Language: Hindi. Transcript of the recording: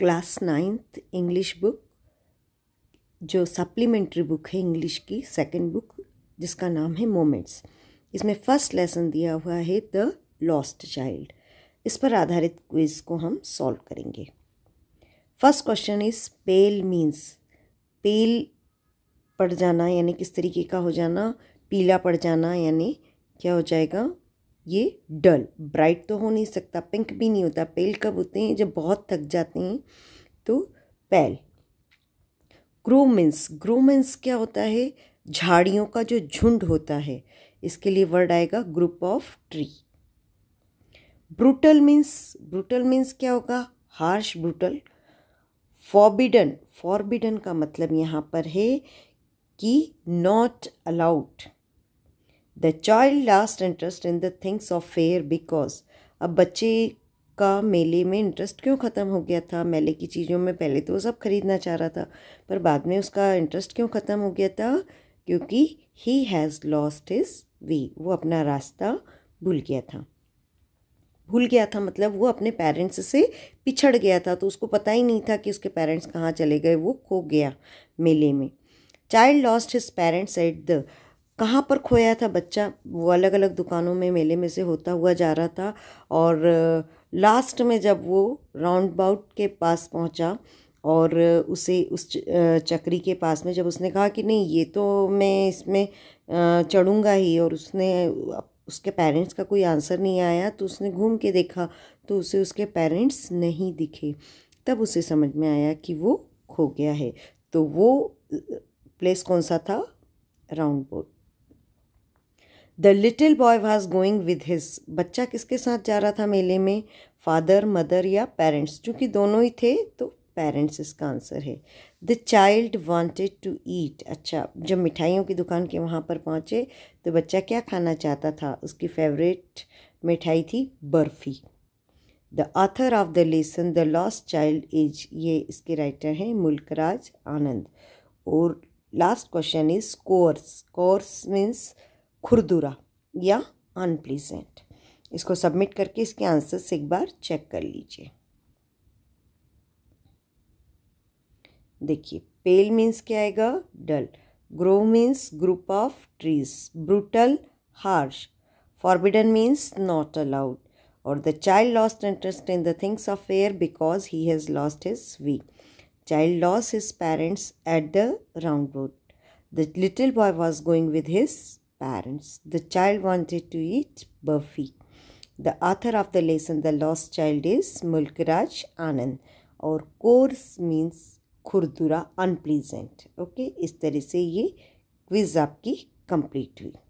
क्लास नाइन्थ इंग्लिश बुक जो सप्लीमेंट्री बुक है इंग्लिश की सेकंड बुक जिसका नाम है मोमेंट्स इसमें फर्स्ट लेसन दिया हुआ है द लॉस्ट चाइल्ड इस पर आधारित क्विज को हम सॉल्व करेंगे first question is pale means pale पड़ जाना यानी किस तरीके का हो जाना पीला पड़ जाना यानी क्या हो जाएगा ये डल ब्राइट तो हो नहीं सकता पिंक भी नहीं होता पेल कब होते हैं जब बहुत थक जाते हैं तो पैल ग्रोमेंस ग्रोमेंस क्या होता है झाड़ियों का जो झुंड होता है इसके लिए वर्ड आएगा group of tree brutal means brutal means क्या होगा हार्श ब्रूटल फॉरबिडन फॉरबिडन का मतलब यहाँ पर है कि not allowed the child lost interest in the things of fair because अब बच्चे का मेले में इंटरेस्ट क्यों ख़त्म हो गया था मेले की चीज़ों में पहले तो वो सब खरीदना चाह रहा था पर बाद में उसका इंटरेस्ट क्यों ख़त्म हो गया था क्योंकि he has lost his way वो अपना रास्ता भूल गया था भूल गया था मतलब वो अपने पेरेंट्स से पिछड़ गया था तो उसको पता ही नहीं था कि उसके पेरेंट्स कहाँ चले गए वो खो गया मेले में child lost his parents at the कहाँ पर खोया था बच्चा वो अलग अलग दुकानों में मेले में से होता हुआ जा रहा था और लास्ट में जब वो राउंड बाउट के पास पहुँचा और उसे उस चक्री के पास में जब उसने कहा कि नहीं ये तो मैं इसमें चढ़ूँगा ही और उसने उसके पेरेंट्स का कोई आंसर नहीं आया तो उसने घूम के देखा तो उसे उसके पेरेंट्स नहीं दिखे तब उसे समझ में आया कि वो खो गया है तो वो प्लेस कौन सा था roundabout the little boy was going with his बच्चा किसके साथ जा रहा था मेले में फादर मदर या पेरेंट्स चूँकि दोनों ही थे तो पेरेंट्स इसका आंसर है the child wanted to eat अच्छा जब मिठाइयों की दुकान के वहाँ पर पहुँचे तो बच्चा क्या खाना चाहता था उसकी फेवरेट मिठाई थी barfi the author of the lesson the lost child as ये इसके राइटर हैं मुल्कराज आनंद और last question is coarse coarse means खुरदुरा या अनप्लीजेंट इसको सबमिट करके इसके आंसर्स एक बार चेक कर लीजिए देखिए पेल मीन्स क्या आएगा dull grove means group of trees brutal harsh forbidden means not allowed और the child lost interest in the things of air because he has lost his way lost his parents at the round roundabout. The little boy was going with his parents. The child wanted to eat Burfi. The author of the lesson The Lost Child is Mulkiraj Anand Or coarse means खुरदुरा अनप्लीजेंट ओके इस तरह से ये क्विज़ आपकी कंप्लीट हुई